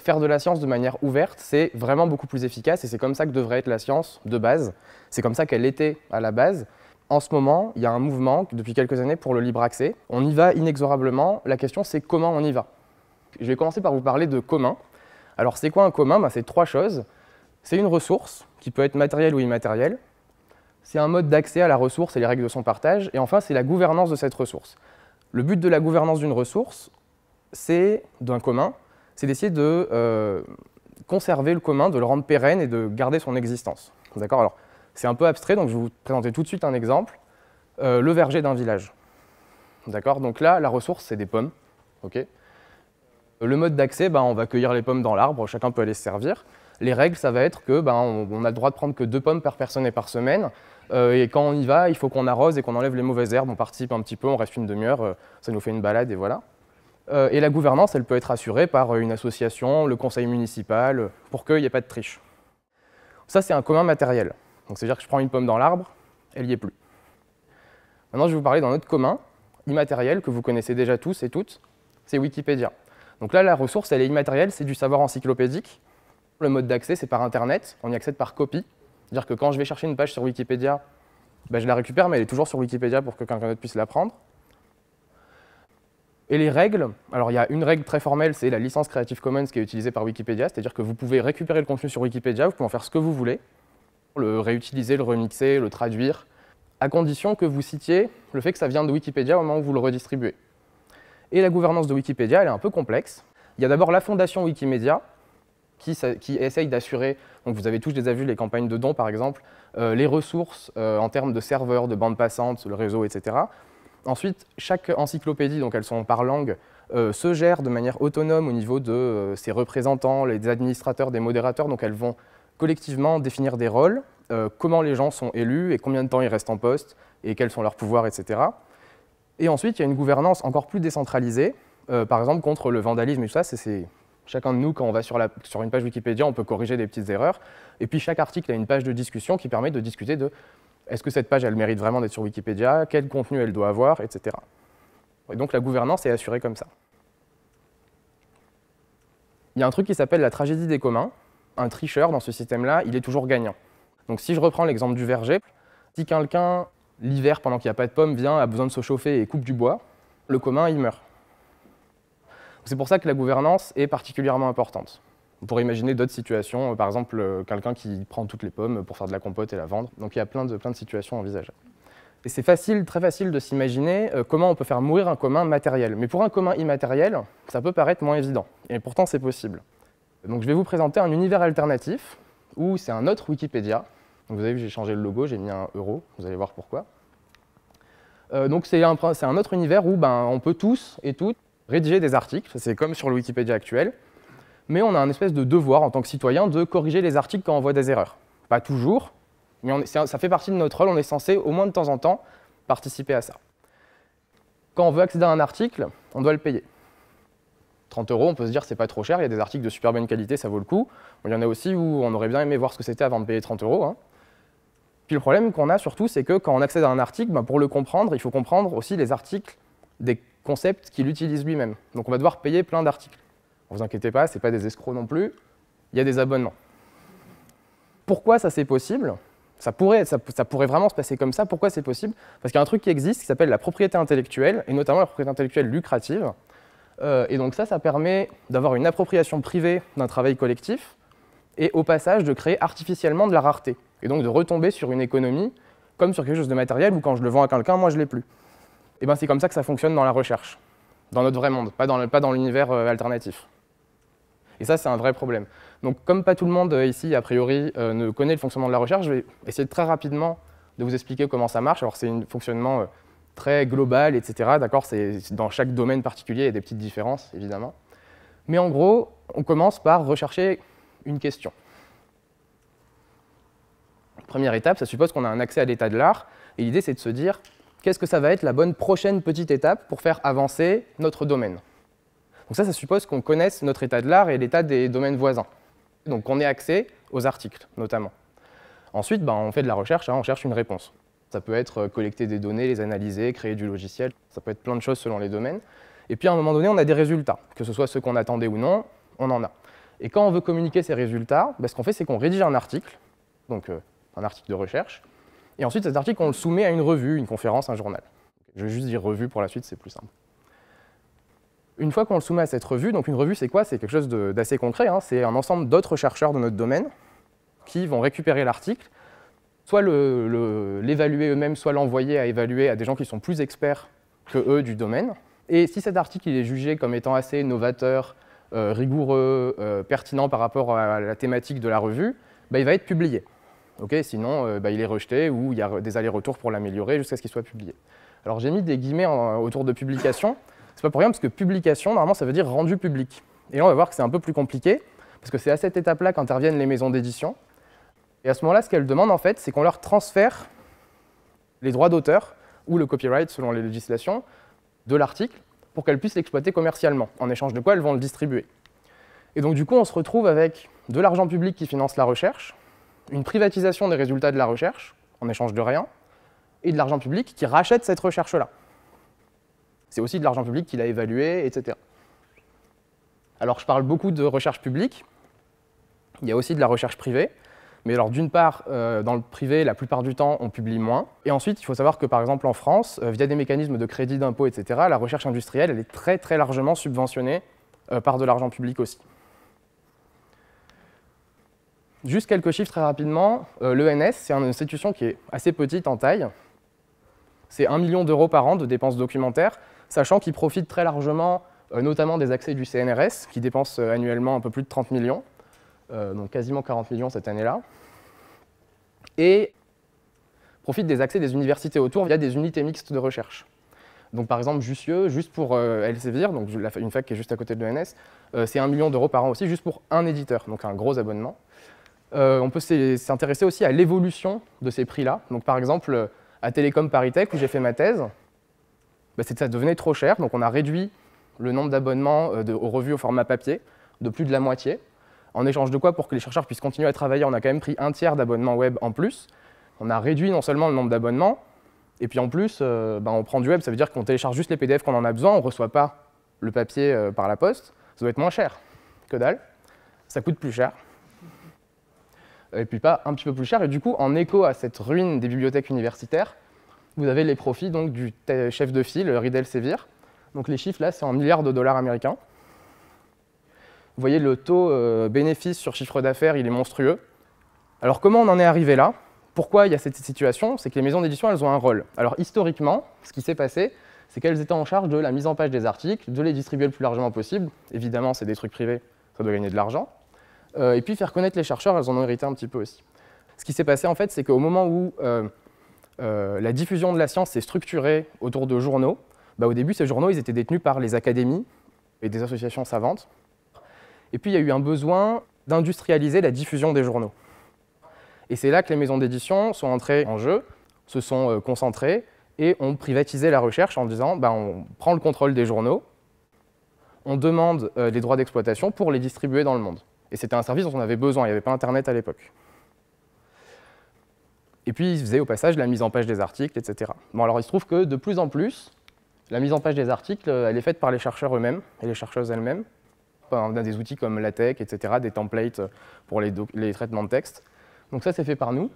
Faire de la science de manière ouverte, c'est vraiment beaucoup plus efficace et c'est comme ça que devrait être la science de base. C'est comme ça qu'elle était à la base. En ce moment, il y a un mouvement depuis quelques années pour le libre accès. On y va inexorablement. La question, c'est comment on y va. Je vais commencer par vous parler de commun. Alors, c'est quoi un commun ben, C'est trois choses. C'est une ressource qui peut être matérielle ou immatérielle. C'est un mode d'accès à la ressource et les règles de son partage. Et enfin, c'est la gouvernance de cette ressource. Le but de la gouvernance d'une ressource, c'est d'un commun, c'est d'essayer de euh, conserver le commun, de le rendre pérenne et de garder son existence. D'accord Alors, c'est un peu abstrait, donc je vais vous présenter tout de suite un exemple. Euh, le verger d'un village. D'accord Donc là, la ressource, c'est des pommes. Ok le mode d'accès, ben, on va cueillir les pommes dans l'arbre, chacun peut aller se servir. Les règles, ça va être que ben, on, a le droit de prendre que deux pommes par personne et par semaine. Euh, et quand on y va, il faut qu'on arrose et qu'on enlève les mauvaises herbes. On participe un petit peu, on reste une demi-heure, ça nous fait une balade et voilà. Euh, et la gouvernance, elle peut être assurée par euh, une association, le conseil municipal, euh, pour qu'il n'y ait pas de triche. Ça, c'est un commun matériel. Donc, c'est-à-dire que je prends une pomme dans l'arbre, elle n'y est plus. Maintenant, je vais vous parler d'un autre commun, immatériel, que vous connaissez déjà tous et toutes, c'est Wikipédia. Donc là, la ressource, elle est immatérielle, c'est du savoir encyclopédique. Le mode d'accès, c'est par Internet, on y accède par copie. C'est-à-dire que quand je vais chercher une page sur Wikipédia, ben, je la récupère, mais elle est toujours sur Wikipédia pour que quelqu'un d'autre puisse la prendre. Et les règles, alors il y a une règle très formelle, c'est la licence Creative Commons qui est utilisée par Wikipédia, c'est-à-dire que vous pouvez récupérer le contenu sur Wikipédia, vous pouvez en faire ce que vous voulez, le réutiliser, le remixer, le traduire, à condition que vous citiez le fait que ça vient de Wikipédia au moment où vous le redistribuez. Et la gouvernance de Wikipédia, elle est un peu complexe. Il y a d'abord la fondation Wikimedia, qui, essaye d'assurer, donc vous avez tous déjà vu les campagnes de dons par exemple, euh, les ressources euh, en termes de serveurs, de bandes passantes, le réseau, etc. Ensuite, chaque encyclopédie, donc elles sont par langue, euh, se gère de manière autonome au niveau de euh, ses représentants, les administrateurs, des modérateurs. Donc elles vont collectivement définir des rôles, euh, comment les gens sont élus et combien de temps ils restent en poste et quels sont leurs pouvoirs, etc. Et ensuite, il y a une gouvernance encore plus décentralisée, par exemple contre le vandalisme et tout ça. C'est chacun de nous, quand on va sur, sur une page Wikipédia, on peut corriger des petites erreurs. Et puis chaque article a une page de discussion qui permet de discuter de est-ce que cette page, elle mérite vraiment d'être sur Wikipédia Quel contenu elle doit avoir, etc. Et donc la gouvernance est assurée comme ça. Il y a un truc qui s'appelle la tragédie des communs. Un tricheur dans ce système-là, il est toujours gagnant. Donc si je reprends l'exemple du verger, si quelqu'un, l'hiver, pendant qu'il n'y a pas de pommes, vient, a besoin de se chauffer et coupe du bois, le commun, il meurt. C'est pour ça que la gouvernance est particulièrement importante. On pourrait imaginer d'autres situations, euh, par exemple euh, quelqu'un qui prend toutes les pommes pour faire de la compote et la vendre. Donc il y a plein de, plein de situations envisageables. Et c'est facile, très facile de s'imaginer euh, comment on peut faire mourir un commun matériel. Mais pour un commun immatériel, ça peut paraître moins évident. Et pourtant, c'est possible. Donc je vais vous présenter un univers alternatif, où c'est un autre Wikipédia. vous avez vu, j'ai changé le logo, j'ai mis un euro, vous allez voir pourquoi. donc c'est un, un, autre univers où ben, on peut tous et toutes rédiger des articles, c'est comme sur le Wikipédia actuel, mais on a un espèce de devoir en tant que citoyen de corriger les articles quand on voit des erreurs. Pas toujours, mais ça fait partie de notre rôle, on est censé au moins de temps en temps participer à ça. Quand on veut accéder à un article, on doit le payer. 30 euros, on peut se dire c'est pas trop cher, il y a des articles de super bonne qualité, ça vaut le coup. Il y en a aussi où on aurait bien aimé voir ce que c'était avant de payer 30 euros. Hein. Puis le problème qu'on a surtout, c'est que quand on accède à un article, ben, pour le comprendre, il faut comprendre aussi les articles des concepts qu'il utilise lui-même. Donc on va devoir payer plein d'articles vous inquiétez pas, ce n'est pas des escrocs non plus, il y a des abonnements. Pourquoi ça c'est possible ça pourrait, ça, pourrait vraiment se passer comme ça. Pourquoi c'est possible Parce qu'il y a un truc qui existe qui s'appelle la propriété intellectuelle, et notamment la propriété intellectuelle lucrative. Euh, et donc ça, ça permet d'avoir une appropriation privée d'un travail collectif, et au passage de créer artificiellement de la rareté, et donc de retomber sur une économie comme sur quelque chose de matériel où quand je le vends à quelqu'un, moi je l'ai plus. Et bien c'est comme ça que ça fonctionne dans la recherche, dans notre vrai monde, pas dans l'univers euh, alternatif. Et ça, c'est un vrai problème. Donc, comme pas tout le monde euh, ici, a priori, euh, ne connaît le fonctionnement de la recherche, je vais essayer très rapidement de vous expliquer comment ça marche. Alors, c'est un fonctionnement euh, très global, etc. D'accord Dans chaque domaine particulier, il y a des petites différences, évidemment. Mais en gros, on commence par rechercher une question. Première étape, ça suppose qu'on a un accès à l'état de l'art. Et l'idée, c'est de se dire, qu'est-ce que ça va être la bonne prochaine petite étape pour faire avancer notre domaine donc ça, ça suppose qu'on connaisse notre état de l'art et l'état des domaines voisins. Donc qu'on ait accès aux articles, notamment. Ensuite, ben, on fait de la recherche, hein, on cherche une réponse. Ça peut être euh, collecter des données, les analyser, créer du logiciel, ça peut être plein de choses selon les domaines. Et puis à un moment donné, on a des résultats, que ce soit ce qu'on attendait ou non, on en a. Et quand on veut communiquer ces résultats, ben, ce qu'on fait, c'est qu'on rédige un article, donc euh, un article de recherche, et ensuite cet article, on le soumet à une revue, une conférence, un journal. Je vais juste dire revue pour la suite, c'est plus simple. Une fois qu'on le soumet à cette revue, donc une revue c'est quoi C'est quelque chose d'assez concret, hein. c'est un ensemble d'autres chercheurs de notre domaine qui vont récupérer l'article, soit l'évaluer eux-mêmes, soit l'envoyer à évaluer à des gens qui sont plus experts que eux du domaine. Et si cet article est jugé comme étant assez novateur, euh, rigoureux, euh, pertinent par rapport à la thématique de la revue, bah, il va être publié. Sinon, euh, bah, il est rejeté ou il y a des allers-retours pour l'améliorer jusqu'à ce qu'il soit publié. Alors j'ai mis des guillemets autour de publication c'est pas pour rien parce que publication, normalement, ça veut dire rendu public. Et là, on va voir que c'est un peu plus compliqué parce que c'est à cette étape-là qu'interviennent les maisons d'édition. Et à ce moment-là, ce qu'elles demandent, en fait, c'est qu'on leur transfère les droits d'auteur ou le copyright, selon les législations, de l'article pour qu'elles puissent l'exploiter commercialement, en échange de quoi elles vont le distribuer. Et donc, du coup, on se retrouve avec de l'argent public qui finance la recherche, une privatisation des résultats de la recherche, en échange de rien, et de l'argent public qui rachète cette recherche-là. C'est aussi de l'argent public qu'il a évalué, etc. Alors je parle beaucoup de recherche publique, il y a aussi de la recherche privée. Mais alors d'une part, euh, dans le privé, la plupart du temps, on publie moins. Et ensuite, il faut savoir que par exemple en France, euh, via des mécanismes de crédit d'impôt, etc., la recherche industrielle, elle est très très largement subventionnée euh, par de l'argent public aussi. Juste quelques chiffres très rapidement. L'ENS, c'est une institution qui est assez petite en taille. C'est 1 million d'euros par an de dépenses documentaires sachant qu'ils profitent très largement euh, notamment des accès du CNRS, qui dépense euh, annuellement un peu plus de 30 millions, euh, donc quasiment 40 millions cette année-là, et profite des accès des universités autour via des unités mixtes de recherche. Donc par exemple, Jussieu, juste pour Elsevier, donc une fac qui est juste à côté de l'ENS, c'est 1 million d'euros par an aussi, juste pour un éditeur, donc un gros abonnement. on peut s'intéresser aussi à l'évolution de ces prix-là. Donc par exemple, à Télécom Paris où j'ai fait ma thèse, bah, c'est que ça devenait trop cher. Donc on a réduit le nombre d'abonnements euh, aux revues au format papier de plus de la moitié. En échange de quoi, pour que les chercheurs puissent continuer à travailler, on a quand même pris un tiers d'abonnements web en plus. On a réduit non seulement le nombre d'abonnements, et puis en plus, euh, bah, on prend du web, ça veut dire qu'on télécharge juste les PDF qu'on en a besoin, on ne reçoit pas le papier euh, par la poste. Ça doit être moins cher. Que dalle. Ça coûte plus cher. Et puis pas un petit peu plus cher. Et du coup, en écho à cette ruine des bibliothèques universitaires, vous avez les profits donc, du euh, chef de file, Ridel Sevir. Donc les chiffres là, c'est en milliards de dollars américains. Vous voyez le taux euh, bénéfice sur chiffre d'affaires, il est monstrueux. Alors comment on en est arrivé là Pourquoi il y a cette situation C'est que les maisons d'édition, elles ont un rôle. Alors historiquement, ce qui s'est passé, c'est qu'elles étaient en charge de la mise en page des articles, de les distribuer le plus largement possible. Évidemment, c'est des trucs privés, ça doit gagner de l'argent. Euh, et puis faire connaître les chercheurs, elles en ont hérité un petit peu aussi. Ce qui s'est passé en fait, c'est qu'au moment où euh, la diffusion de la science s'est structurée autour de journaux. Bah, au début, ces journaux, ils étaient détenus par les académies et des associations savantes. Et puis, il y a eu un besoin d'industrialiser la diffusion des journaux. Et c'est là que les maisons d'édition sont entrées en jeu, se sont euh, concentrées et ont privatisé la recherche en disant bah, on prend le contrôle des journaux, on demande euh, les droits d'exploitation pour les distribuer dans le monde. Et c'était un service dont on avait besoin, il n'y avait pas Internet à l'époque. Et puis, ils faisaient au passage la mise en page des articles, etc. Bon, alors il se trouve que de plus en plus, la mise en page des articles, euh, elle est faite par les chercheurs eux-mêmes et les chercheuses elles-mêmes. On a des outils comme LaTeX, etc., des templates pour les, traitements de texte. Donc ça, c'est fait par nous.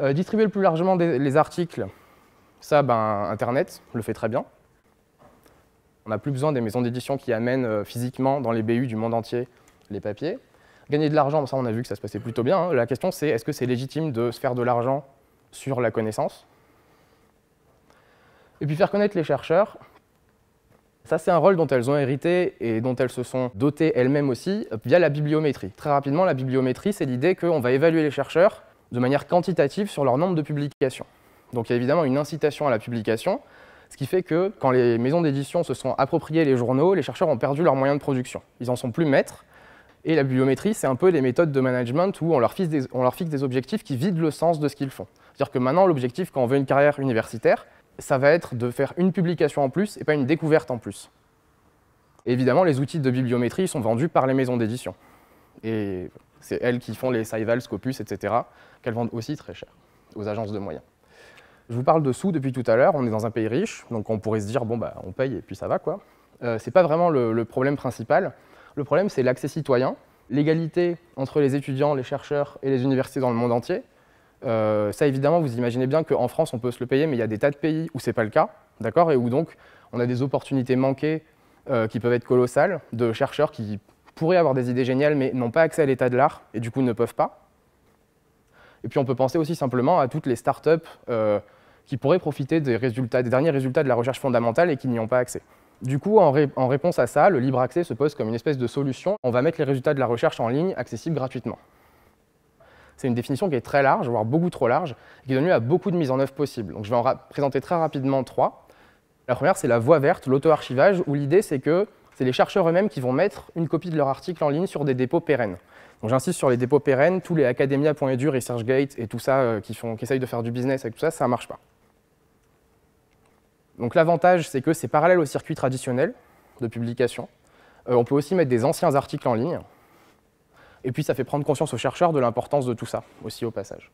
Euh, distribuer le plus largement des, les articles, ça, ben, Internet le fait très bien. On n'a plus besoin des maisons d'édition qui amènent euh, physiquement dans les BU du monde entier les papiers. Gagner de l'argent, ça, on a vu que ça se passait plutôt bien. Hein. La question, c'est est-ce que c'est légitime de se faire de l'argent sur la connaissance. Et puis faire connaître les chercheurs, ça c'est un rôle dont elles ont hérité et dont elles se sont dotées elles-mêmes aussi via la bibliométrie. Très rapidement, la bibliométrie, c'est l'idée qu'on va évaluer les chercheurs de manière quantitative sur leur nombre de publications. Donc il y a évidemment une incitation à la publication, ce qui fait que quand les maisons d'édition se sont appropriées les journaux, les chercheurs ont perdu leurs moyens de production. Ils en sont plus maîtres, et la bibliométrie, c'est un peu les méthodes de management où on leur fixe des, objectifs qui vident le sens de ce qu'ils font. C'est-à-dire que maintenant, l'objectif, quand on veut une carrière universitaire, ça va être de faire une publication en plus et pas une découverte en plus. évidemment, les outils de bibliométrie sont vendus par les maisons d'édition. Et c'est elles qui font les Saival, Scopus, etc., qu'elles vendent aussi très cher aux agences de moyens. Je vous parle de sous depuis tout à l'heure, on est dans un pays riche, donc on pourrait se dire, bon, bah, on paye et puis ça va, quoi. Euh, c'est pas vraiment le problème principal. Le problème, c'est l'accès citoyen, l'égalité entre les étudiants, les chercheurs et les universités dans le monde entier. Euh, ça, évidemment, vous imaginez bien qu'en France, on peut se le payer, mais il y a des tas de pays où ce n'est pas le cas, d'accord Et où donc, on a des opportunités manquées euh, qui peuvent être colossales, de chercheurs qui pourraient avoir des idées géniales, mais n'ont pas accès à l'état de l'art, et du coup ne peuvent pas. Et puis, on peut penser aussi simplement à toutes les start-up euh, qui pourraient profiter des derniers résultats de la recherche fondamentale et qui n'y ont pas accès. Du coup, en, réponse à ça, le libre accès se pose comme une espèce de solution. On va mettre les résultats de la recherche en ligne accessibles gratuitement. C'est une définition qui est très large, voire beaucoup trop large, et qui donne lieu à beaucoup de mises en œuvre possibles. Donc, je vais en présenter très rapidement trois. La première, c'est la voie verte, l'auto-archivage, où l'idée, c'est que c'est les chercheurs eux-mêmes qui vont mettre une copie de leur article en ligne sur des dépôts pérennes. Donc j'insiste sur les dépôts pérennes, tous les academia.edu, ResearchGate et tout ça euh, qui, qui essayent de faire du business avec tout ça, ça ne marche pas. Donc l'avantage, c'est que c'est parallèle au circuit traditionnel de publication. Euh, on peut aussi mettre des anciens articles en ligne. Et puis ça fait prendre conscience aux chercheurs de l'importance de tout ça, aussi au passage.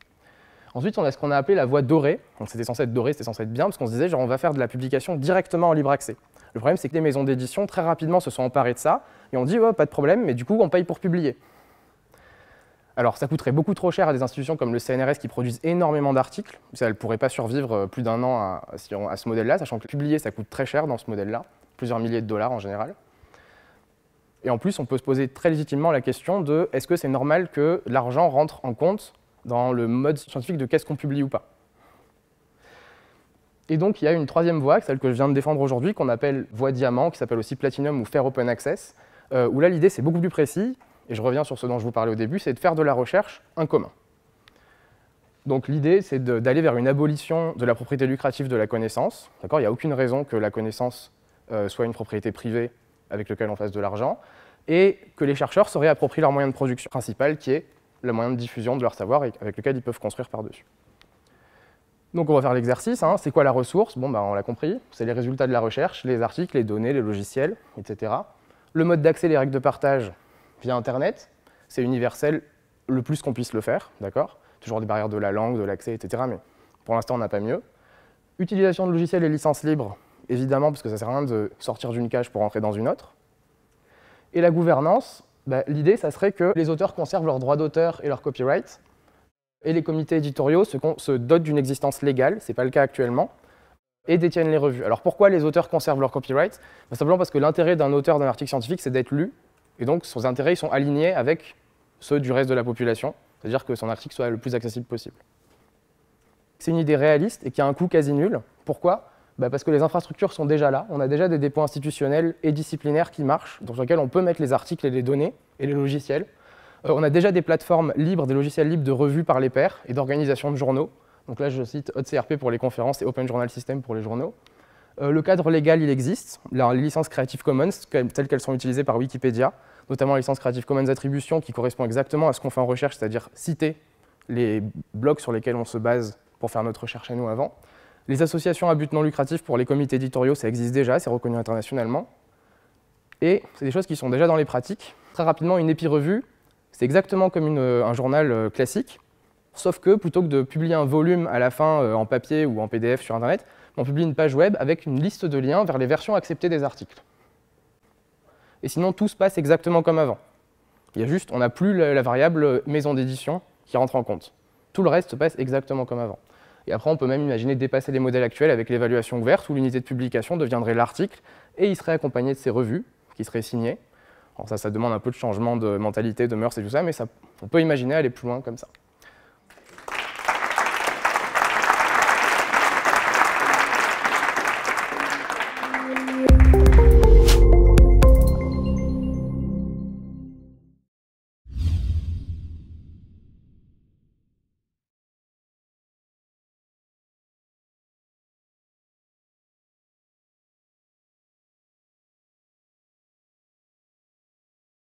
Ensuite, on a ce qu'on a appelé la voie dorée. Donc c'était censé être doré, c'était censé être bien, parce qu'on se disait, on va faire de la publication directement en libre accès. Le problème, c'est que les maisons d'édition, très rapidement, se sont emparées de ça, et on dit, oh, pas de problème, mais du coup, on paye pour publier. Alors ça coûterait beaucoup trop cher à des institutions comme le CNRS qui produisent énormément d'articles. Ça ne pourrait pas survivre euh, plus d'un an à, ce modèle-là, sachant que publier, ça coûte très cher dans ce modèle-là, plusieurs milliers de dollars en général. Et en plus, on peut se poser très légitimement la question de est-ce que c'est normal que l'argent rentre en compte dans le mode scientifique de qu'est-ce qu'on publie ou pas Et donc, il y a une troisième voie, celle que je viens de défendre aujourd'hui, qu'on appelle voie diamant, qui s'appelle aussi platinum ou fair open access, euh, où là, l'idée, c'est beaucoup plus précis et je reviens sur ce dont je vous parlais au début, c'est de faire de la recherche un commun. Donc l'idée, c'est d'aller vers une abolition de la propriété lucrative de la connaissance. Il n'y a aucune raison que la connaissance euh, soit une propriété privée avec laquelle on fasse de l'argent, et que les chercheurs se réapproprient leur moyen de production principal, qui est le moyen de diffusion de leur savoir et avec lequel ils peuvent construire par-dessus. Donc on va faire l'exercice, hein. c'est quoi la ressource Bon, bah, on l'a compris, c'est les résultats de la recherche, les articles, les données, les logiciels, etc. Le mode d'accès, les règles de partage, via Internet, c'est universel le plus qu'on puisse le faire, d'accord Toujours des barrières de la langue, de l'accès, etc. Mais pour l'instant, on n'a pas mieux. Utilisation de logiciels et licences libres, évidemment, parce que ça ne sert à rien de sortir d'une cage pour entrer dans une autre. Et la gouvernance, bah, l'idée, ça serait que les auteurs conservent leurs droits d'auteur et leur copyright, et les comités éditoriaux se, se dotent d'une existence légale, ce n'est pas le cas actuellement, et détiennent les revues. Alors pourquoi les auteurs conservent leur copyright bah, Simplement parce que l'intérêt d'un auteur d'un article scientifique, c'est d'être lu, et donc, son intérêts sont alignés avec ceux du reste de la population, c'est-à-dire que son article soit le plus accessible possible. C'est une idée réaliste et qui a un coût quasi nul. Pourquoi bah, Parce que les infrastructures sont déjà là, on a déjà des dépôts institutionnels et disciplinaires qui marchent, dans lesquels on peut mettre les articles et les données et les logiciels. Euh, on a déjà des plateformes libres, des logiciels libres de revues par les pairs et d'organisation de journaux. Donc là, je cite OCRP pour les conférences et Open Journal System pour les journaux. Euh, le cadre légal, il existe. Les licences Creative Commons, telles qu'elles sont utilisées par Wikipédia, notamment la licence Creative Commons Attribution, qui correspond exactement à ce qu'on fait en recherche, c'est-à-dire citer les blocs sur lesquels on se base pour faire notre recherche à nous avant. Les associations à but non lucratif pour les comités éditoriaux, ça existe déjà, c'est reconnu internationalement. Et c'est des choses qui sont déjà dans les pratiques. Très rapidement, une épi-revue, c'est exactement comme euh, un journal euh, classique, sauf que plutôt que de publier un volume à la fin en papier ou en PDF sur Internet, on publie une page web avec une liste de liens vers les versions acceptées des articles. Et sinon, tout se passe exactement comme avant. Il y a juste, on n'a plus la, variable maison d'édition qui rentre en compte. Tout le reste se passe exactement comme avant. Et après, on peut même imaginer dépasser les modèles actuels avec l'évaluation ouverte, où l'unité de publication deviendrait l'article, et il serait accompagné de ses revues, qui seraient signées. Alors ça, ça demande un peu de changement de mentalité, de mœurs et tout ça, mais ça, on peut imaginer aller plus loin comme ça.